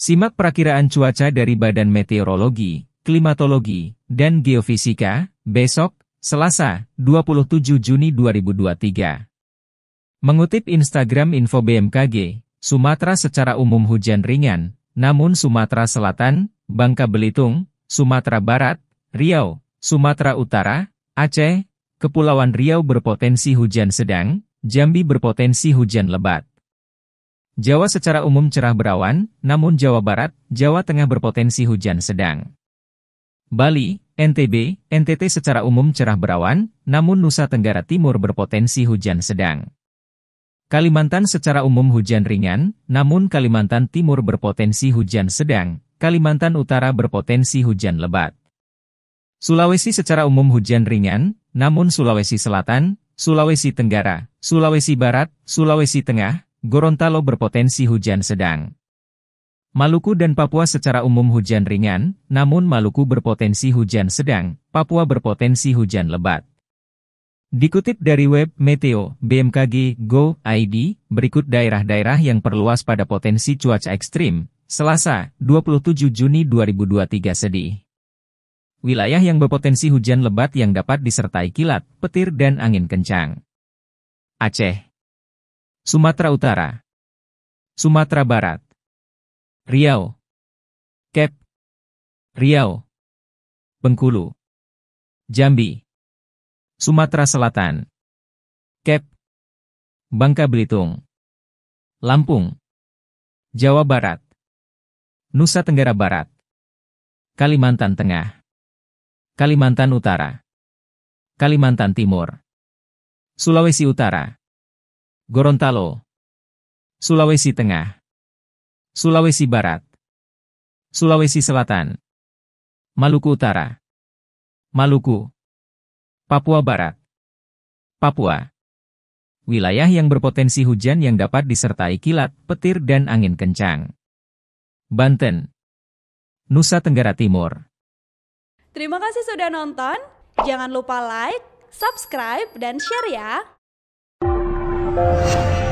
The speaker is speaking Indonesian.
Simak perakiraan cuaca dari Badan Meteorologi, Klimatologi, dan Geofisika, besok, Selasa, 27 Juni 2023. Mengutip Instagram Info BMKG, Sumatera secara umum hujan ringan, namun Sumatera Selatan, Bangka Belitung, Sumatera Barat, Riau, Sumatera Utara, Aceh, Kepulauan Riau berpotensi hujan sedang, Jambi berpotensi hujan lebat. Jawa secara umum cerah berawan, namun Jawa Barat, Jawa Tengah berpotensi hujan sedang. Bali, NTB, NTT secara umum cerah berawan, namun Nusa Tenggara Timur berpotensi hujan sedang. Kalimantan secara umum hujan ringan, namun Kalimantan Timur berpotensi hujan sedang, Kalimantan Utara berpotensi hujan lebat. Sulawesi secara umum hujan ringan, namun Sulawesi Selatan, Sulawesi Tenggara, Sulawesi Barat, Sulawesi Tengah, Gorontalo berpotensi hujan sedang. Maluku dan Papua secara umum hujan ringan, namun Maluku berpotensi hujan sedang, Papua berpotensi hujan lebat. Dikutip dari web Meteo, BMKG, Go, ID, berikut daerah-daerah yang perluas pada potensi cuaca ekstrim, Selasa, 27 Juni 2023 sedih. Wilayah yang berpotensi hujan lebat yang dapat disertai kilat, petir dan angin kencang. Aceh Sumatera Utara Sumatera Barat Riau Kep Riau Bengkulu Jambi Sumatera Selatan Kep Bangka Belitung Lampung Jawa Barat Nusa Tenggara Barat Kalimantan Tengah Kalimantan Utara Kalimantan Timur Sulawesi Utara Gorontalo, Sulawesi Tengah, Sulawesi Barat, Sulawesi Selatan, Maluku Utara, Maluku, Papua Barat, Papua. Wilayah yang berpotensi hujan yang dapat disertai kilat, petir dan angin kencang. Banten, Nusa Tenggara Timur. Terima kasih sudah nonton. Jangan lupa like, subscribe, dan share ya. Thank you.